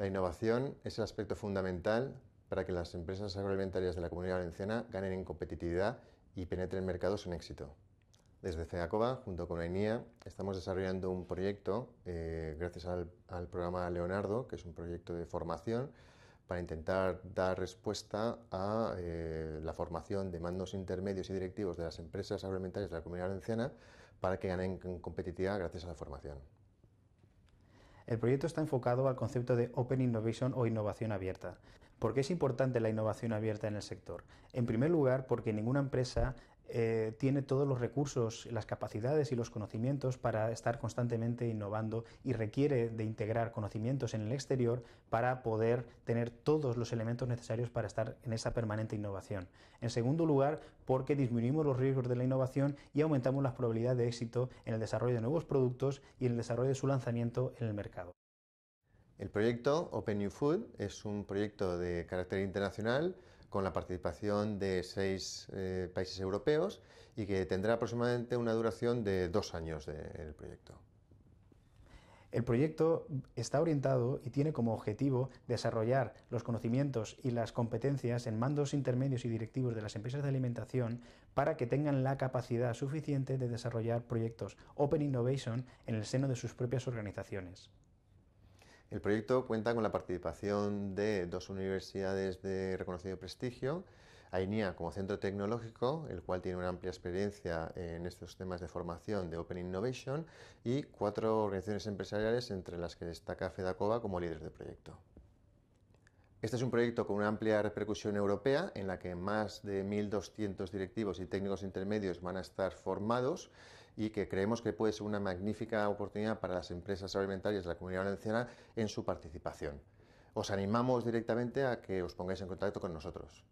La innovación es el aspecto fundamental para que las empresas agroalimentarias de la Comunidad Valenciana ganen en competitividad y penetren mercados en éxito. Desde CEACOBA, junto con AINIA, estamos desarrollando un proyecto, eh, gracias al, programa Leonardo, que es un proyecto de formación, para intentar dar respuesta a eh, la formación de mandos intermedios y directivos de las empresas agroalimentarias de la Comunidad Valenciana para que ganen en competitividad gracias a la formación. El proyecto está enfocado al concepto de Open Innovation o innovación abierta. ¿Por qué es importante la innovación abierta en el sector? En primer lugar, porque ninguna empresa eh, tiene todos los recursos, las capacidades y los conocimientos para estar constantemente innovando y requiere de integrar conocimientos en el exterior para poder tener todos los elementos necesarios para estar en esa permanente innovación. En segundo lugar, porque disminuimos los riesgos de la innovación y aumentamos las probabilidades de éxito en el desarrollo de nuevos productos y en el desarrollo de su lanzamiento en el mercado. El proyecto Open New Food es un proyecto de carácter internacional con la participación de seis eh, países europeos y que tendrá aproximadamente una duración de dos años del proyecto. El proyecto está orientado y tiene como objetivo desarrollar los conocimientos y las competencias en mandos intermedios y directivos de las empresas de alimentación para que tengan la capacidad suficiente de desarrollar proyectos Open Innovation en el seno de sus propias organizaciones. El proyecto cuenta con la participación de dos universidades de reconocido prestigio, AINIA como centro tecnológico, el cual tiene una amplia experiencia en estos temas de formación de Open Innovation, y cuatro organizaciones empresariales, entre las que destaca FEDACOVA como líder de proyecto. Este es un proyecto con una amplia repercusión europea en la que más de 1.200 directivos y técnicos intermedios van a estar formados y que creemos que puede ser una magnífica oportunidad para las empresas alimentarias de la Comunidad Valenciana en su participación. Os animamos directamente a que os pongáis en contacto con nosotros.